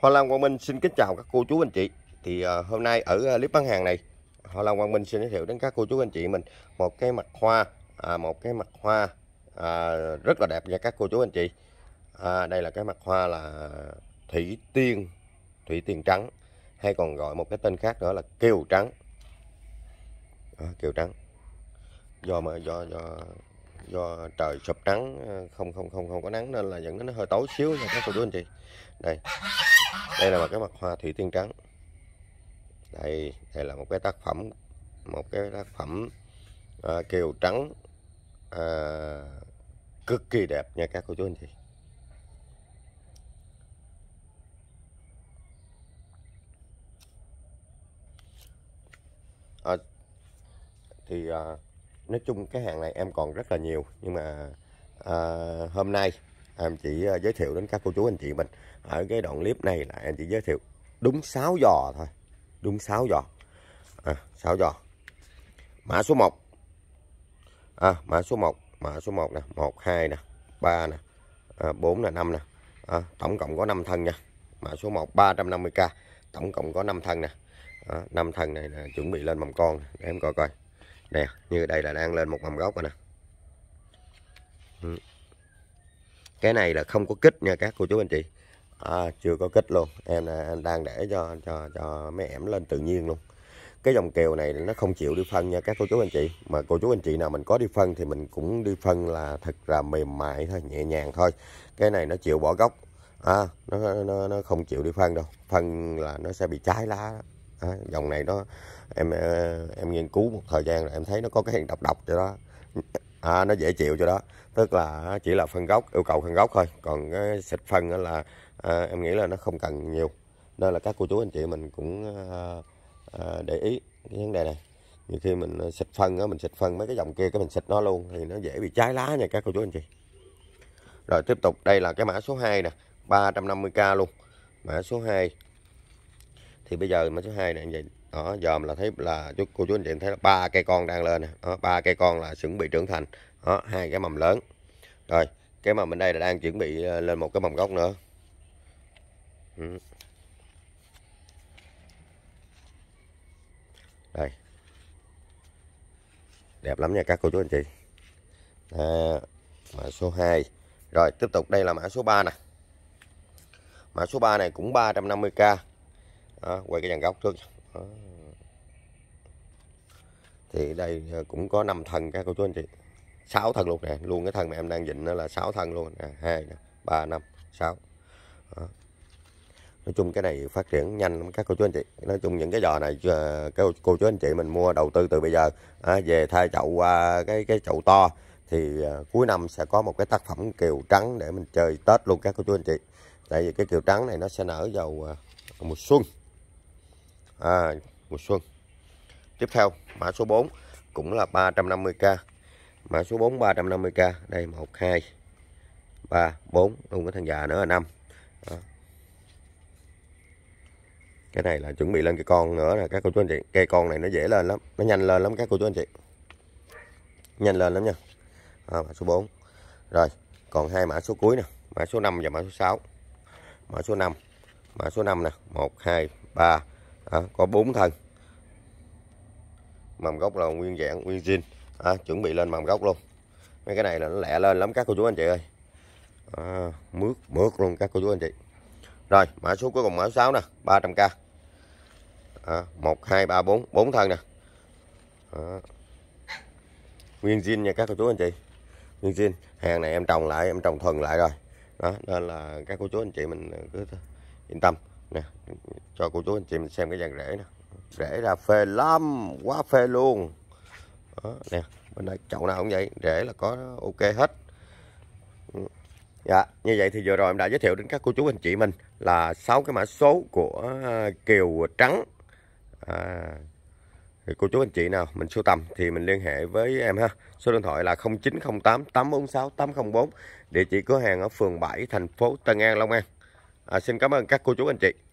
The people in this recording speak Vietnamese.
Hoa Lan Quang Minh xin kính chào các cô chú anh chị. Thì uh, hôm nay ở clip à, bán hàng này, Hoa Lan Quang Minh xin giới thiệu đến các cô chú anh chị mình một cái mặt hoa, à, một cái mặt hoa à, rất là đẹp nha các cô chú anh chị. À, đây là cái mặt hoa là thủy tiên, thủy tiên trắng, hay còn gọi một cái tên khác nữa là kiều trắng, à, kiều trắng. Do mà do do do trời sụp nắng à, không không không không có nắng nên là dẫn nó hơi tối xíu nha các cô chú anh chị đây đây là một cái mặt hoa thủy tiên trắng đây đây là một cái tác phẩm một cái tác phẩm à, kiều trắng à, cực kỳ đẹp nha các cô chú anh chị à, thì à, nói chung cái hàng này em còn rất là nhiều nhưng mà à, hôm nay em chỉ ờ, giới thiệu đến các cô chú anh chị mình ở cái đoạn clip này là em chỉ giới thiệu đúng 6 giò thôi đúng 6 giò à, 6 giò mã số 1 à, mã số 1 mã số 1 nè 1 2 nè 3 nè à, 4 là 5 nè à, tổng cộng có 5 thân nha mã số 1 350k tổng cộng có 5 thân nè à, 5 thân này là chuẩn bị lên mầm con để em coi coi nè như đây là đang lên một mầm gốc rồi nè ừ cái này là không có kích nha các cô chú anh chị à, chưa có kích luôn em đang để cho cho cho mấy em lên tự nhiên luôn cái dòng kèo này nó không chịu đi phân nha các cô chú anh chị mà cô chú anh chị nào mình có đi phân thì mình cũng đi phân là thật là mềm mại thôi nhẹ nhàng thôi cái này nó chịu bỏ gốc à, nó, nó nó không chịu đi phân đâu phân là nó sẽ bị trái lá à, dòng này nó em em nghiên cứu một thời gian rồi em thấy nó có cái độc độc cho đó à, nó dễ chịu cho đó tức là chỉ là phân gốc yêu cầu phân gốc thôi còn cái xịt phân là à, em nghĩ là nó không cần nhiều nên là các cô chú anh chị mình cũng à, à, để ý cái vấn đề này nhiều khi mình à, xịt phân á mình xịt phân mấy cái dòng kia cái mình xịt nó luôn thì nó dễ bị trái lá nha các cô chú anh chị rồi tiếp tục đây là cái mã số 2 nè 350k luôn mã số 2 thì bây giờ mã số 2 này vậy đó dòm là thấy là chú cô chú anh chị thấy ba cây con đang lên đó ba cây con là chuẩn bị trưởng thành đó hai cái mầm lớn rồi cái mầm bên đây là đang chuẩn bị ờ, lên một cái mầm gốc nữa ừ. đây đẹp lắm nha các cô chú anh chị à, mã số 2 rồi tiếp tục đây là mã số 3 nè mã số 3 này cũng 350k đó, quay cái dàn gốc trước đó. thì đây ờ, cũng có 5 thần các cô chú anh chị 6 thần luôn nè luôn cái thần mà em đang dịnh nó là 6 thần luôn nè 2 nè 3 5 6 Đó. Nói chung cái này phát triển nhanh lắm các cô chú anh chị Nói chung những cái giò này ờ, các cô chú anh chị mình mua đầu tư từ bây giờ à, Về thay chậu qua à, cái cái chậu to Thì ờ, cuối năm sẽ có một cái tác phẩm kiều trắng để mình chơi Tết luôn các cô chú anh chị Tại vì cái kiều trắng này nó sẽ nở vào à, mùa xuân à, mùa xuân tiếp theo mã số 4 cũng là 350k mã số 4 350k đây 1 2 3 4 luôn cái thằng già nữa là 5 đó. cái này là chuẩn bị lên cái con nữa là các cô chú anh chị cây con này nó dễ lên lắm nó nhanh lên lắm các cô chú anh chị nhanh lên lắm nha à, mã số 4 rồi còn hai mã số cuối nè mã số 5 và mã số 6 mã số 5 mã số 5 nè 1 2 3 à, có bốn thân mầm gốc là nguyên dạng nguyên zin à, chuẩn bị lên mầm gốc luôn mấy cái này là nó lẹ lên lắm các cô chú anh chị ơi à, mướt mướt luôn các cô chú anh chị rồi mã số cuối cùng mã 6 nè 300k một hai ba bốn bốn thân nè à, nguyên zin nha các cô chú anh chị nguyên zin hàng này em trồng lại em trồng thuần lại rồi đó nên là các cô chú anh chị mình cứ yên tâm nè cho cô chú anh chị mình xem cái dàn rễ nè rễ là phê lắm quá phê luôn đó, nè bên đây chậu nào cũng vậy rễ là có ok hết ừ, Dạ, như vậy thì vừa rồi em đã giới thiệu đến các cô chú anh chị mình là sáu cái mã số của à, kiều trắng. À, thì cô chú anh chị nào mình sưu tầm thì mình liên hệ với em ha. Số điện thoại là 0908 846 804, địa chỉ cửa hàng ở phường 7 thành phố Tân An Long An. À, xin cảm ơn các cô chú anh chị.